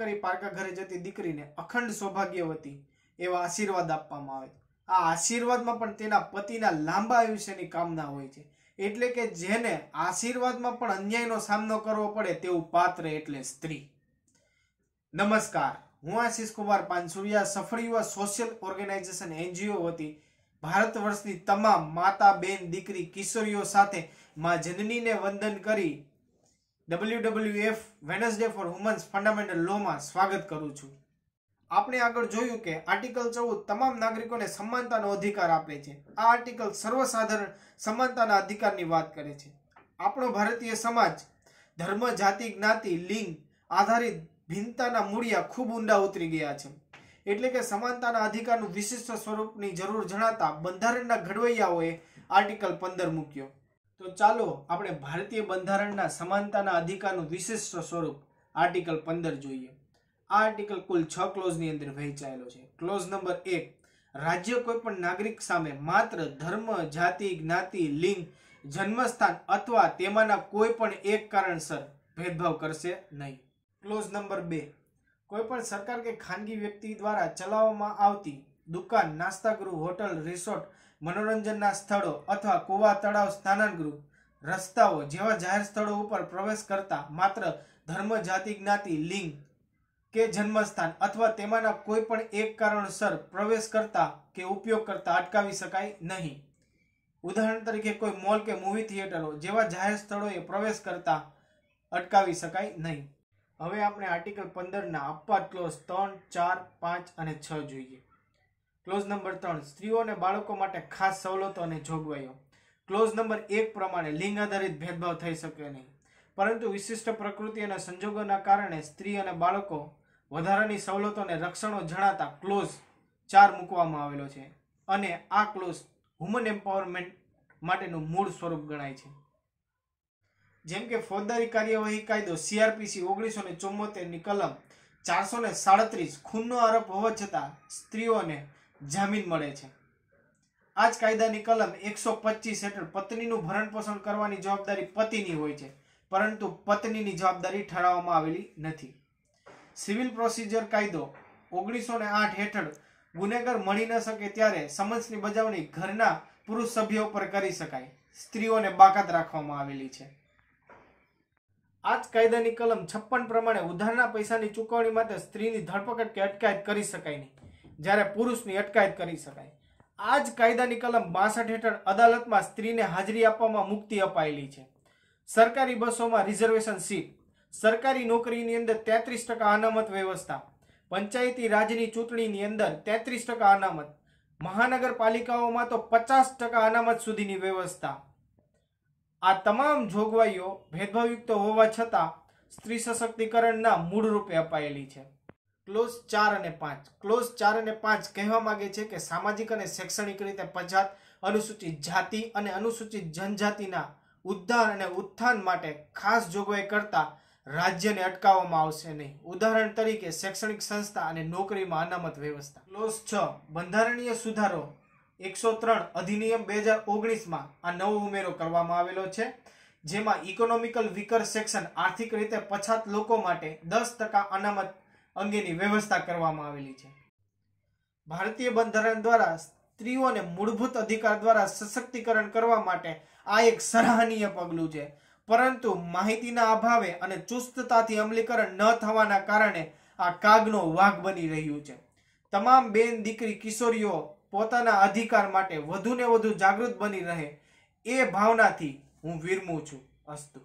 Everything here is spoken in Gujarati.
કરી પારકા ઘરે જતી દીકરીને અખંડ સૌભાગ્યવતી એવા આશીર્વાદ આપવામાં આવે આ આશીર્વાદમાં પણ તેના પતિના લાંબા આયુષ્યની કામના હોય છે એટલે કે જેને આશીર્વાદમાં પણ અન્યાયનો સામનો કરવો પડે તેવું પાત્ર એટલે સ્ત્રી નમસ્કાર હું આશીષ કુમાર પાનસુરિયા સફળ યુવા સોશિયલ ઓર્ગેનાઇઝેશન એનજીઓ વતી ભારત વર્ષની તમામ માતા બેન દીકરી કિશોરીઓ સાથે માં જનનીને વંદન કરી WWF Wednesday for women's fundamental લોમાં સ્વાગત કરું છું આપણે આગળ જોયું કે આર્ટિકલ ચૌદ તમામ નાગરિકોને સમાનતાનો અધિકાર આપે છે આ આર્ટિકલ સર્વસાધારણ સમાનતાના અધિકારની વાત કરે છે આપણો ભારતીય સમાજ ધર્મ જાતિ જ્ઞાતિ લિંગ આધારિત ભિન્નતાના મૂળિયા ખૂબ ઊંડા ઉતરી ગયા છે એટલે કે સમાનતાના અધિકારનું વિશિષ્ટ સ્વરૂપની જરૂર જણાતા બંધારણના ઘડવૈયાઓએ આર્ટિકલ પંદર મૂક્યો તો ચાલો આપણે ભારતીય બંધારણના સમાનતાના અધિકારનું વિશિષ્ટ સ્વરૂપ આર્ટિકલ પંદર જોઈએ આ આર્ટિકલ કુલ છ ક્લોઝની અંદર વહેંચાયેલો છે ક્લોઝ નંબર એક રાજ્ય કોઈપણ નાગરિક સામે માત્ર ધર્મ જાતિ જ્ઞાતિ લિંગ જન્મસ્થાન અથવા તેમાંના કોઈ પણ એક કારણસર ભેદભાવ કરશે નહીં ક્લોઝ નંબર બે કોઈપણ સરકાર કે ખાનગી વ્યક્તિ દ્વારા ચલાવવામાં આવતી દુકાન નાસ્તાગૃહ હોટલ રિસોર્ટ મનોરંજનના સ્થળો અથવા કુવા તળાવ સ્નાનગૃહ રસ્તાઓ જેવા જાહેર સ્થળો ઉપર પ્રવેશ કરતા માત્ર ધર્મ જાતિ જ્ઞાતિ લિંગ કે જન્મસ્થાન અથવા તેમાંના કોઈ પણ એક કારણસર પ્રવેશ કરતા કે ઉપયોગ કરતા અટકાવી શકાય નહીં ઉદાહરણ તરીકે કોઈ મોલ કે મૂવી થિયેટરો જેવા જાહેર સ્થળોએ પ્રવેશ કરતા અટકાવી શકાય નહીં હવે આપણે આર્ટિકલ પંદરના અપવાદ ક્લોઝ ત્રણ ચાર પાંચ અને છ જોઈએ ક્લોઝ નંબર ત્રણ સ્ત્રીઓ અને બાળકો માટે ખાસ સવલતો અને જોગવાઈઓ ક્લોઝ નંબર એક પ્રમાણે લિંગ આધારિત ભેદભાવ થઈ શકે નહીં પરંતુ વિશિષ્ટ પ્રકૃતિ અને સંજોગોના કારણે સ્ત્રી અને બાળકો વધારાની સવલતો અને રક્ષણો જણાતા ક્લોઝ ચાર મૂકવામાં આવેલો છે અને આ ક્લોઝ હ્યુમન એમ્પાવરમેન્ટ માટેનું મૂળ સ્વરૂપ ગણાય છે જેમ કે ફોજદારી કાર્યવાહી કાયદો સીઆરપીસી ઓગણીસો ને કલમ ચારસો ને સાડત્રીસ ખૂનનો આરોપ હોવા છતાં સ્ત્રીઓને જામીન મળે છે આ જ કાયદાની કલમ એકસો પચીસ હેઠળ પત્નીનું ભરણ પોષણ કરવાની જવાબદારી પતિની હોય છે પરંતુ પત્નીની જવાબદારી ઠરાવવામાં આવેલી નથી સિવિલ પ્રોસિજર કાયદો ઓગણીસો ને આઠ હેઠળ ગુનેગાર મળી ન શકે ત્યારે સમન્સની બજાવણી ઘરના પુરુષ સભ્યો પર કરી શકાય સ્ત્રીઓને બાકાત રાખવામાં આવેલી છે આ જ કાયદાની કલમ છપ્પન પ્રમાણે ઉધારના પૈસાની ચૂકવણી માટે સ્ત્રીની ધરપકડ કે અટકાયત કરી શકાય નહીં જ્યારે પુરુષની અટકાયત કરી શકાય આ જ કાયદાની કલમ બાસઠ હેઠળ અદાલતમાં સ્ત્રીને હાજરી આપવામાં મુક્તિ અપાયેલી છે સરકારી બસોમાં રિઝર્વેશન સીટ સરકારી નોકરીની અંદર તેત્રીસ ટકા અનામત વ્યવસ્થા પંચાયતી રાજની ચૂંટણીની અંદર તેત્રીસ ટકા અનામત મહાનગરપાલિકાઓમાં તો પચાસ ટકા અનામત સુધીની વ્યવસ્થા આ તમામ જોગવાઈઓ ભેદભાવયુક્ત હોવા છતાં સ્ત્રી સશક્તિકરણના મૂળરૂપે અપાયેલી છે ક્લોઝ ચાર અને પાંચ ક્લોઝ ચાર અને પાંચ કહેવા માંગે છે કે સામાજિક અને શૈક્ષણિક રીતે પછાત અનુસૂચિત જાતિ અને અનુસૂચિત જનજાતિના ઉદ્ધાર અને ઉત્થાન માટે ખાસ જોગવાઈ કરતા રાજ્યને અટકાવવામાં આવશે નહીં ઉદાહરણ તરીકે શૈક્ષણિક સંસ્થા અને નોકરીમાં અનામત વ્યવસ્થા ક્લોઝ છ બંધારણીય સુધારો એકસો ત્રણ અધિનિયમ બે હજાર ઓગણીસમાં આ નવો ઉમેરો કરવામાં આવેલો છે જેમાં ઇકોનોમિકલ વિકર સેક્શન આર્થિક રીતે પછાત લોકો માટે દસ ટકા અનામત અંગેની વ્યવસ્થા કરવામાં આવેલી છે ભારતીય બંધારણ દ્વારા સ્ત્રીઓને મૂળભૂત અધિકાર દ્વારા સશક્તિકરણ કરવા માટે આ એક સરાહનીય પગલું છે પરંતુ માહિતીના અભાવે અને ચુસ્તતાથી અમલીકરણ ન થવાના કારણે આ કાગનો વાઘ બની રહ્યું છે તમામ બેન દીકરી કિશોરીઓ પોતાના અધિકાર માટે વધુને વધુ જાગૃત બની રહે એ ભાવનાથી હું વિરમું છું અસ્તુ